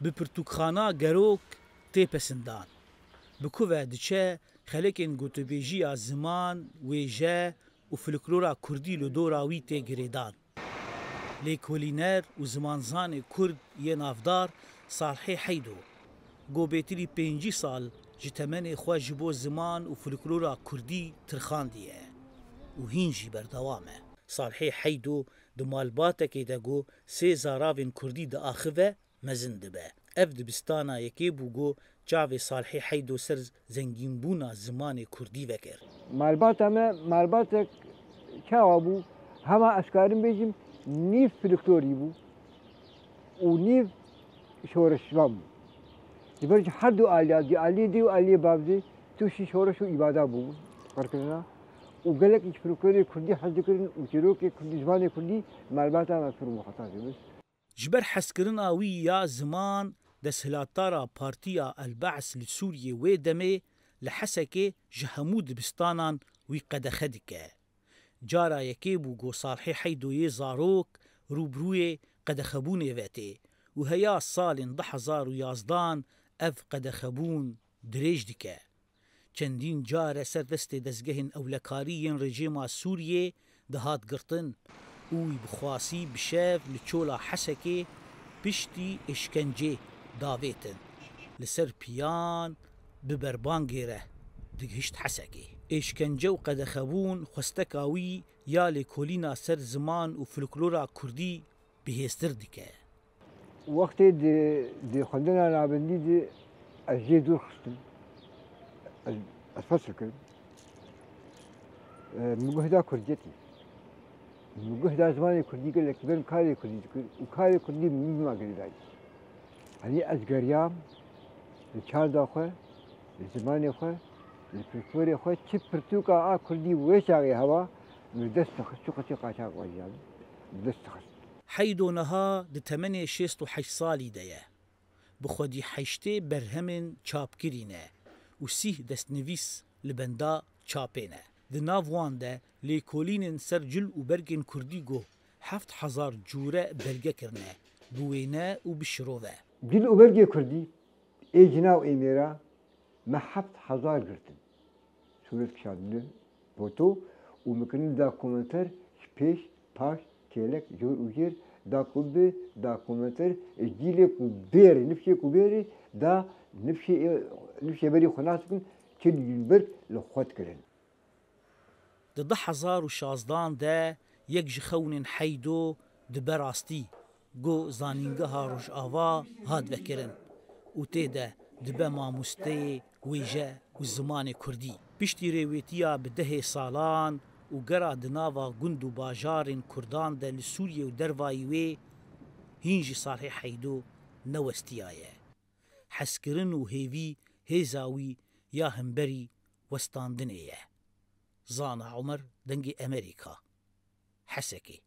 bi pirtûkxana gerok tê pesindan. Bi ku ve diçe xelekên gotûbêjiya ziman, wêje û folklora Kurdî li dora wî tê girêdan. Lêkolîner û zimanzanê Kurd yê navdar Salhê Heydo. Gobêtirî pêncî sal ji temenê xwe ji bo ziman û folklora Kurdî tirxandiye û hîn jî berdewam e. Salhê Heydo di malbatekê de got sê zaravên Kurdî diaxive مەزن دەبێ ئەف دبستانە یەکێ بوو گۆ چاێ ساالحی حەید و سەر زەنگینبوونا زمانی کوردی بەکرد مالبات ئەمە مالباتێک چاوا بوو هەما ئەسکارم بێژیم نیف پرکتۆری بوو و نیف شۆرەشوام بوو دبەر هەردوو ئالادی عالی دی و عالی بابدی تووشی شۆرەش و ئیبادا بوو بەرکردنا و گەلێک هیچ پرکۆری کوردی حەزکردن و چیرۆکی کوردی زمانی کوردی مالبات ئەمە پر و خەتاێ بست جبر حسكرنا ويا زمان دسلاتارا هلاتارا بارتيا البعث لسوريا ويدمي لحسك جهمود بستانان ويقد خدك جارا يكيبو غو صالحي حيدو يزاروك روبروي قد خبوني فاتي وهيا صال ضحزار ويازدان اف قد خبون دريج ديكا چندين جارة سردستي دزجهن اولكاريين رجيما سوريا دهات قرطن اوی بخواسی بشەف لە چۆلا حەسەکێ پشتی ئشکەنجێ داوێتن لەسەر پیان ببەربان گێرە دگهشت حەسەکێ ئێشکەنجە و قەدەخەبوون خوستەکاوی یا لێ کۆلینا سەر زمان و فلکلۆرا کوردی بهێستر دیکە وەختی خوندنە نابندی ئەژێ دوور خستن ئەفەسکرد مهدا کوردێتی موږ دا زمانه کردی که لکبن کاری کردی و کاری کردی میم مگری دایی یعنی از گریام چند خو زمان خو پرکور خو چی پرتو که آ کردی ویش آگه هوا دست خست چو قچی قاچاق ویان دست خست حید و نها د تمن شیست و هشت سالی دایه بخودی هشته برهمن چاپ کرینه و سیه دست نویس لبندا چاپینه Di nav wan de lêkolînên ser cil û bergên Kurdî got heft hezar cure belgekirine bi wêne û bi şirov e. Dil û bergê Kurdî ê cinav êmêra me heft hezar girtin. Sûret kişandine boto û mikirin da komentar ji pêş paş kêlek jor û jêr da kubbe da komentar e cilê ku bêrê nifşê ku bêrê da nifşê berî xwe nas bikin çi ber li xwe dikirin. لە ده هزار و شازداندا یەک ji xewnên heydo dibe rastî got zanîngeha rojava hat vekirin û tê de dibe mamosteyê wêje û zimanê Kurdî piştî rêwêtiya bi dehê salan û gera di nava gund û bajarên Kurdan de li Sûriye û dervayî wê hîn jî sarhê heydo newestiya ye hezkirin û hêvî hêza wî ya hinberî westandinê ye زانە عمر دەنگی ئەمریکا حەسێکی